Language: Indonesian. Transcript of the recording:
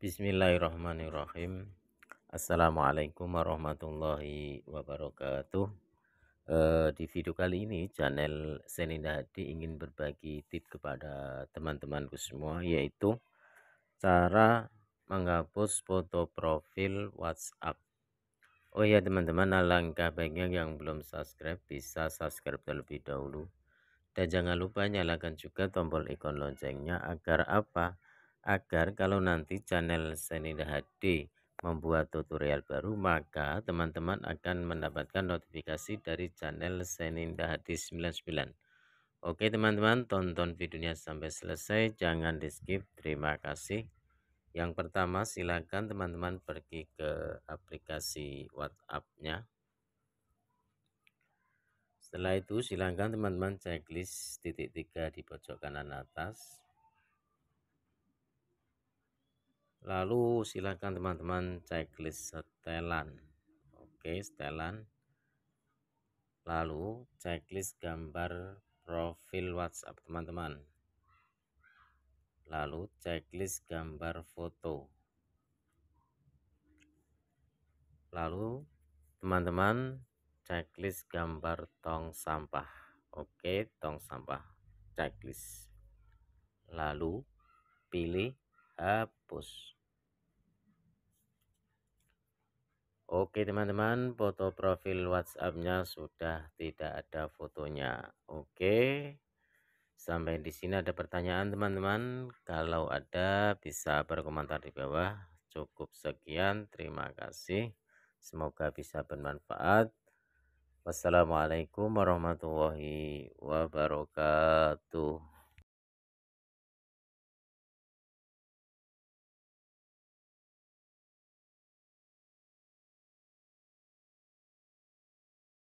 Bismillahirrahmanirrahim. Assalamualaikum warahmatullahi wabarakatuh. E, di video kali ini channel Seninda Hadi ingin berbagi tips kepada teman-temanku semua yaitu cara menghapus foto profil WhatsApp. Oh ya teman-teman alangkah baiknya yang belum subscribe bisa subscribe terlebih dahulu. Dan jangan lupa nyalakan juga tombol ikon loncengnya agar apa? agar kalau nanti channel Senida HD membuat tutorial baru maka teman-teman akan mendapatkan notifikasi dari channel Seninda HD 99 Oke teman-teman tonton videonya sampai selesai jangan di skip terima kasih yang pertama silakan teman-teman pergi ke aplikasi WhatsApp-nya setelah itu silakan teman-teman checklist titik tiga di pojok kanan atas lalu silakan teman-teman checklist setelan oke setelan lalu checklist gambar profil WhatsApp teman-teman lalu checklist gambar foto lalu teman-teman checklist gambar tong sampah oke tong sampah checklist lalu pilih hapus Oke teman-teman foto profil WhatsAppnya sudah tidak ada fotonya Oke sampai di sini ada pertanyaan teman-teman kalau ada bisa berkomentar di bawah cukup sekian terima kasih semoga bisa bermanfaat wassalamualaikum warahmatullahi wabarakatuh